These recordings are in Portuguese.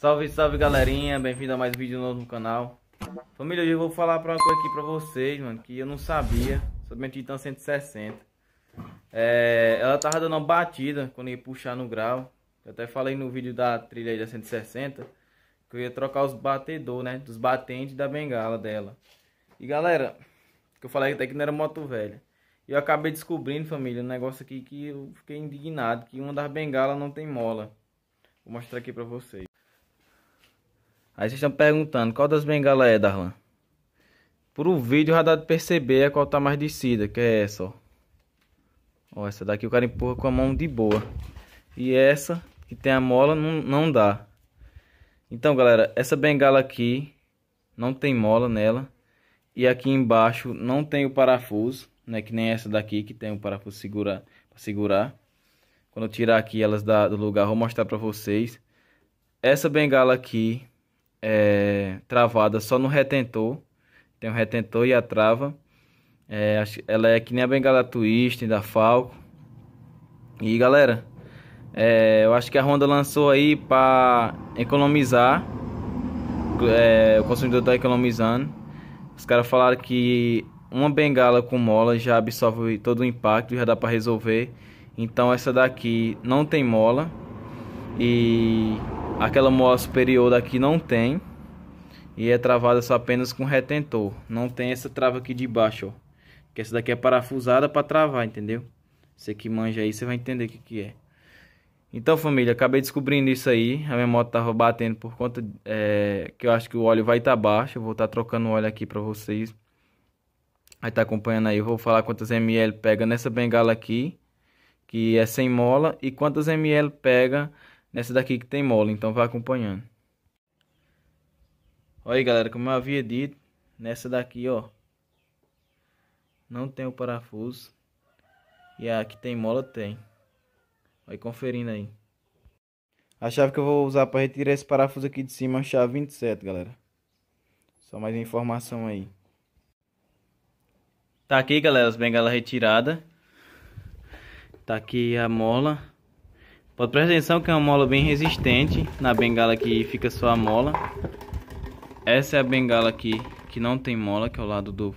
Salve, salve galerinha, bem-vindo a mais um vídeo novo no canal Família, hoje eu vou falar pra uma coisa aqui pra vocês, mano Que eu não sabia sobre a Titan 160 é, Ela tava dando uma batida quando ia puxar no grau Eu até falei no vídeo da trilha aí da 160 Que eu ia trocar os batedor, né Dos batentes da bengala dela E galera, que eu falei até que não era moto velha E eu acabei descobrindo, família, um negócio aqui que eu fiquei indignado Que uma das bengalas não tem mola Vou mostrar aqui pra vocês Aí vocês estão perguntando, qual das bengalas é, Darlan? Por vídeo já dá de perceber a qual tá mais descida, que é essa, ó. Ó, essa daqui o cara empurra com a mão de boa. E essa, que tem a mola, não, não dá. Então, galera, essa bengala aqui não tem mola nela. E aqui embaixo não tem o parafuso, né? Que nem essa daqui que tem o parafuso segurar, segurar. Quando eu tirar aqui elas da, do lugar, vou mostrar para vocês. Essa bengala aqui é, travada só no retentor. Tem o um retentor e a trava. É, ela é que nem a Bengala Twist da Falco. E galera, é, eu acho que a Honda lançou aí para economizar. É, o consumidor está economizando. Os caras falaram que uma bengala com mola já absorve todo o impacto, já dá para resolver. Então essa daqui não tem mola e Aquela mola superior daqui não tem. E é travada só apenas com retentor. Não tem essa trava aqui de baixo, ó. Que essa daqui é parafusada para travar, entendeu? Você que manja aí, você vai entender o que, que é. Então, família, acabei descobrindo isso aí. A minha moto tava batendo por conta é, que eu acho que o óleo vai estar tá baixo. Eu vou estar tá trocando óleo aqui para vocês. Aí tá acompanhando aí, eu vou falar quantas ml pega nessa bengala aqui, que é sem mola, e quantas ml pega nessa daqui que tem mola, então vai acompanhando. Olha aí, galera, como eu havia dito, nessa daqui, ó, não tem o parafuso e a que tem mola tem. Vai conferindo aí. A chave que eu vou usar para retirar esse parafuso aqui de cima é a chave 27, galera. Só mais informação aí. Tá aqui, galera, as bengalas retirada. Tá aqui a mola. Pode prestar atenção que é uma mola bem resistente na bengala que fica só a mola. Essa é a bengala aqui que não tem mola, que é o lado do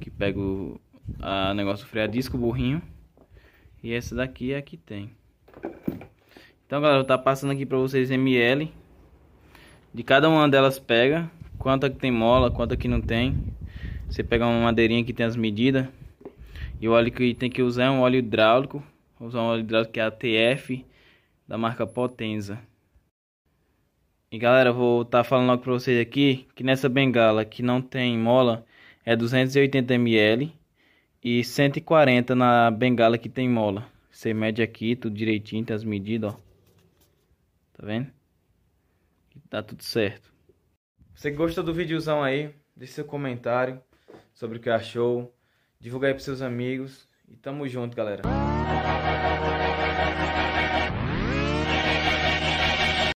que pega o a negócio frear disco burrinho. E essa daqui é a que tem. Então, galera, eu tá passando aqui para vocês ml de cada uma delas pega, quanto que tem mola, quanto que não tem. Você pega uma madeirinha que tem as medidas. E o óleo que tem que usar é um óleo hidráulico, usar um óleo hidráulico que é ATF da marca Potenza. E galera, vou estar tá falando logo para vocês aqui que nessa bengala que não tem mola é 280 ml e 140 na bengala que tem mola. Você mede aqui tudo direitinho, tem as medidas, ó. Tá vendo? Tá tudo certo. Você gostou do videozão aí, deixe seu comentário sobre o que achou, divulga aí pros seus amigos e tamo junto, galera.